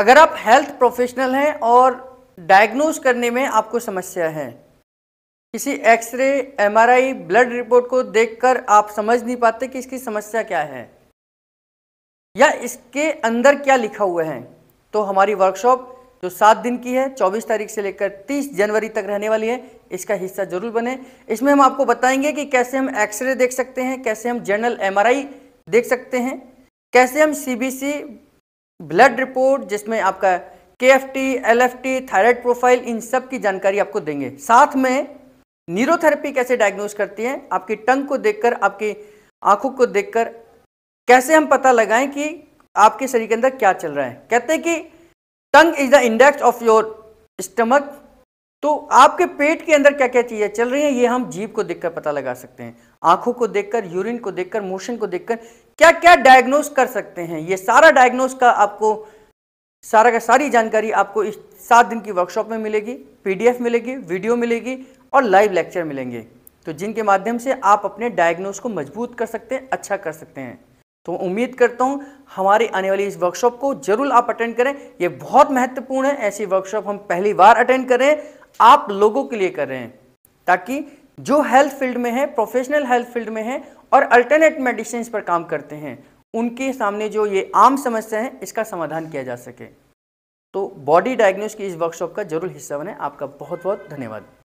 अगर आप health professional हैं और डायग्नोज करने में आपको समस्या है किसी एक्सरे एमआरआई ब्लड रिपोर्ट को देखकर आप समझ नहीं पाते कि इसकी समस्या क्या है या इसके अंदर क्या लिखा हुआ है तो हमारी वर्कशॉप जो सात दिन की है चौबीस तारीख से लेकर तीस जनवरी तक रहने वाली है इसका हिस्सा जरूर बने इसमें हम आपको बताएंगे कि कैसे हम एक्सरे देख सकते हैं कैसे हम जनरल एमआरआई देख सकते हैं कैसे हम सीबीसी ब्लड रिपोर्ट जिसमें आपका K F T L F T thyroid profile इन सब की जानकारी आपको देंगे साथ में न्यूरोथेरेपी कैसे डायग्नोज करती है आपकी टंग को देखकर आपकी आंखों को देखकर कैसे हम पता लगाएं कि आपके शरीर के अंदर क्या चल रहा है कहते हैं कि tongue is the index of your stomach तो आपके पेट के अंदर क्या क्या चीज़ें चल रही हैं ये हम जीभ को देखकर पता लगा सकते हैं आंखों को देखकर यूरिन को देखकर मोशन को देखकर क्या क्या डायग्नोस कर सकते हैं ये सारा डायग्नोस का आपको सारा का सारी जानकारी आपको इस सात दिन की वर्कशॉप में मिलेगी पीडीएफ मिलेगी वीडियो मिलेगी और लाइव लेक्चर मिलेंगे तो जिनके माध्यम से आप अपने डायग्नोस को मजबूत कर सकते हैं अच्छा कर सकते हैं तो उम्मीद करता हूँ हमारी आने वाली इस वर्कशॉप को जरूर आप अटेंड करें ये बहुत महत्वपूर्ण है ऐसी वर्कशॉप हम पहली बार अटेंड करें आप लोगों के लिए कर रहे हैं ताकि जो हेल्थ फील्ड में है प्रोफेशनल हेल्थ फील्ड में है और अल्टरनेट मेडिसिन पर काम करते हैं उनके सामने जो ये आम समस्या है इसका समाधान किया जा सके तो बॉडी डायग्नोस की इस वर्कशॉप का जरूर हिस्सा बने आपका बहुत बहुत धन्यवाद